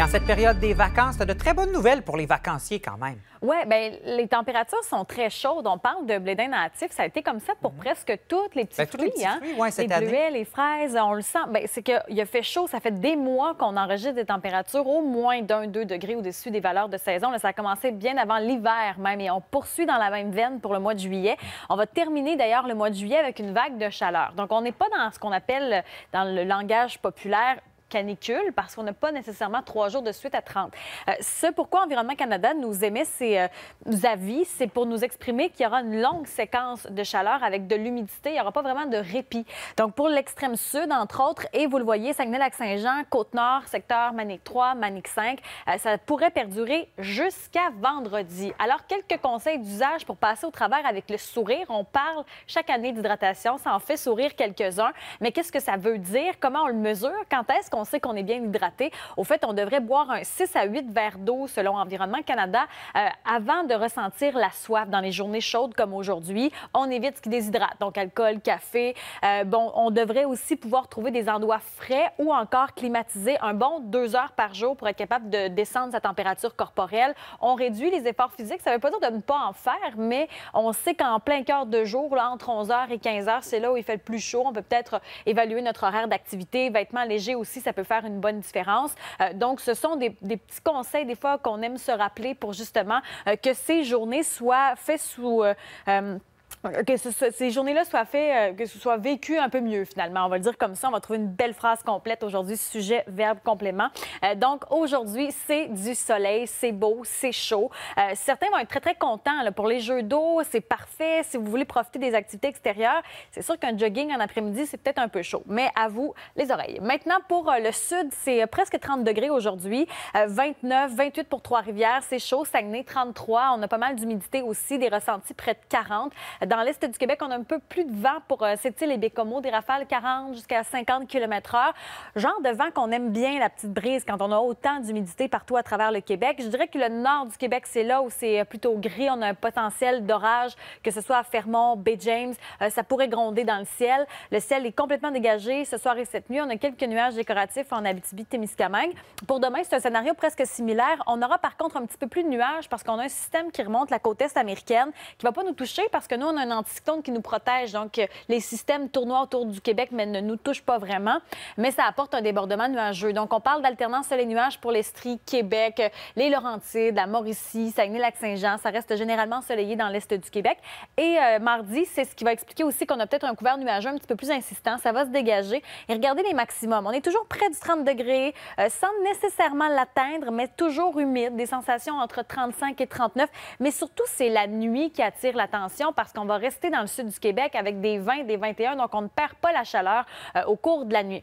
Et en cette période des vacances, tu de très bonnes nouvelles pour les vacanciers quand même. Oui, bien, les températures sont très chaudes. On parle de blé d'Inde natif. Ça a été comme ça pour mhm. presque toutes les ben, petites fruits. Les, hein? fruits, les bleuets, les fraises, on le sent. Bien, c'est qu'il a fait chaud. Ça fait des mois qu'on enregistre des températures au moins d'un, deux degrés au-dessus des valeurs de saison. ça a commencé bien avant l'hiver même et on poursuit dans la même veine pour le mois de juillet. On va terminer d'ailleurs le mois de juillet avec une vague de chaleur. Donc, on n'est pas dans ce qu'on appelle, dans le langage populaire, canicule parce qu'on n'a pas nécessairement trois jours de suite à 30. Euh, ce pourquoi Environnement Canada nous émet ces euh, avis, c'est pour nous exprimer qu'il y aura une longue séquence de chaleur avec de l'humidité. Il n'y aura pas vraiment de répit. Donc, pour l'extrême sud, entre autres, et vous le voyez, Saguenay-Lac-Saint-Jean, Côte-Nord, secteur Manic 3, Manic 5, euh, ça pourrait perdurer jusqu'à vendredi. Alors, quelques conseils d'usage pour passer au travers avec le sourire. On parle chaque année d'hydratation. Ça en fait sourire quelques-uns. Mais qu'est-ce que ça veut dire? Comment on le mesure? Quand est-ce qu'on on sait qu'on est bien hydraté. Au fait, on devrait boire un 6 à 8 verres d'eau, selon Environnement Canada, euh, avant de ressentir la soif dans les journées chaudes comme aujourd'hui. On évite ce qui déshydrate, donc alcool, café. Euh, bon, on devrait aussi pouvoir trouver des endroits frais ou encore climatiser un bon deux heures par jour pour être capable de descendre sa température corporelle. On réduit les efforts physiques. Ça ne veut pas dire de ne pas en faire, mais on sait qu'en plein cœur de jour, entre 11h et 15h, c'est là où il fait le plus chaud. On peut peut-être évaluer notre horaire d'activité. Vêtements légers aussi, ça peut faire une bonne différence. Euh, donc, ce sont des, petits conseils, des fois, qu'on aime se rappeler pour justement euh, que ces journées soient faites sous... Euh, que ces journées-là soient faites, euh, que ce soit vécu un peu mieux finalement. On va le dire comme ça. On va trouver une belle phrase complète aujourd'hui, sujet, verbe, complément. Euh, donc aujourd'hui, c'est du soleil, c'est beau, c'est chaud. Euh, certains vont être très très contents pour les jeux d'eau, c'est parfait. Si vous voulez profiter des activités extérieures, c'est sûr qu'un jogging en après-midi, c'est peut-être un peu chaud. Mais à vous les oreilles. Maintenant pour le sud, c'est presque 30 degrés aujourd'hui, 29, 28 pour Trois-Rivières, c'est chaud. Saguenay 33, on a pas mal d'humidité aussi, des ressentis près de 40. Dans l'est du Québec, on a un peu plus de vent pour euh, cette île et Bécomo, des rafales 40 jusqu'à 50 km/h. Genre de vent qu'on aime bien, la petite brise, quand on a autant d'humidité partout à travers le Québec. Je dirais que le nord du Québec, c'est là où c'est euh, plutôt gris. On a un potentiel d'orage, que ce soit à Fermont, Baie-James. Euh, ça pourrait gronder dans le ciel. Le ciel est complètement dégagé ce soir et cette nuit. On a quelques nuages décoratifs en Abitibi-Témiscamingue. Pour demain, c'est un scénario presque similaire. On aura par contre un petit peu plus de nuages parce qu'on a un système qui remonte la côte est américaine qui va pas nous toucher parce que nous, on a un anticyclone qui nous protège. Donc, euh, les systèmes tournoient autour du Québec, mais ne nous touchent pas vraiment. Mais ça apporte un débordement nuageux. Donc, on parle d'alternance soleil nuages pour l'Estrie, Québec, euh, les Laurentides, la Mauricie, Saguenay-Lac-Saint-Jean. Ça reste généralement ensoleillé dans l'Est du Québec. Et euh, mardi, c'est ce qui va expliquer aussi qu'on a peut-être un couvert nuageux un petit peu plus insistant. Ça va se dégager. Et regardez les maximums. On est toujours près du 30 degrés, sans nécessairement l'atteindre, mais toujours humide. Des sensations entre 35 et 39. Mais surtout, c'est la nuit qui attire l'attention parce qu'on va rester dans le sud du Québec avec des 20, des 21, donc on ne perd pas la chaleur euh, au cours de la nuit.